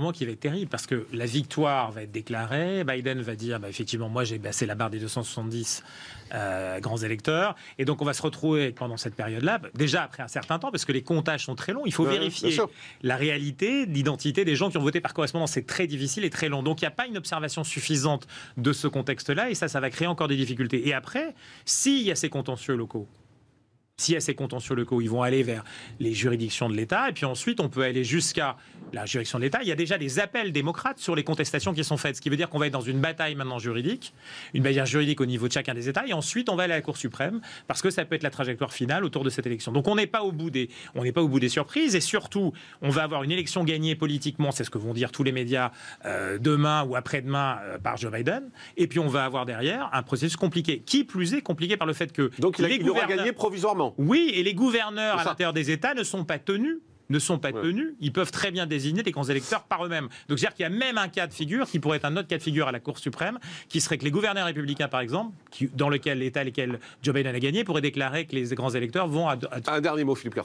moment qui va être terrible parce que la victoire va être déclarée, Biden va dire bah, effectivement moi j'ai baissé la barre des 270 euh, grands électeurs et donc on va se retrouver pendant cette période-là, déjà après un certain temps parce que les comptages sont très longs, il faut vérifier la réalité, d'identité des gens qui ont voté par correspondance, c'est très difficile et très long. Donc il n'y a pas une observation suffisante de ce contexte-là et ça ça va créer encore des difficultés. Et après, s'il y a ces contentieux locaux, s'il y a ces contentieux locaux, ils vont aller vers les juridictions de l'État. Et puis ensuite, on peut aller jusqu'à la juridiction de l'État, il y a déjà des appels démocrates sur les contestations qui sont faites. Ce qui veut dire qu'on va être dans une bataille maintenant juridique, une bataille juridique au niveau de chacun des États, et ensuite on va aller à la Cour suprême, parce que ça peut être la trajectoire finale autour de cette élection. Donc on n'est pas, au bout des, pas au bout des surprises, et surtout, on va avoir une élection gagnée politiquement, c'est ce que vont dire tous les médias euh, demain ou après-demain euh, par Joe Biden, et puis on va avoir derrière un processus compliqué, qui plus est compliqué par le fait que... Donc il, les gagné provisoirement. Oui, et les gouverneurs à l'intérieur des États ne sont pas tenus ne sont pas tenus, ils peuvent très bien désigner les grands électeurs par eux-mêmes. Donc c'est-à-dire qu'il y a même un cas de figure qui pourrait être un autre cas de figure à la Cour suprême, qui serait que les gouverneurs républicains, par exemple, qui, dans lequel l'État lequel Joe Biden a gagné, pourraient déclarer que les grands électeurs vont à... Un dernier mot, Philippe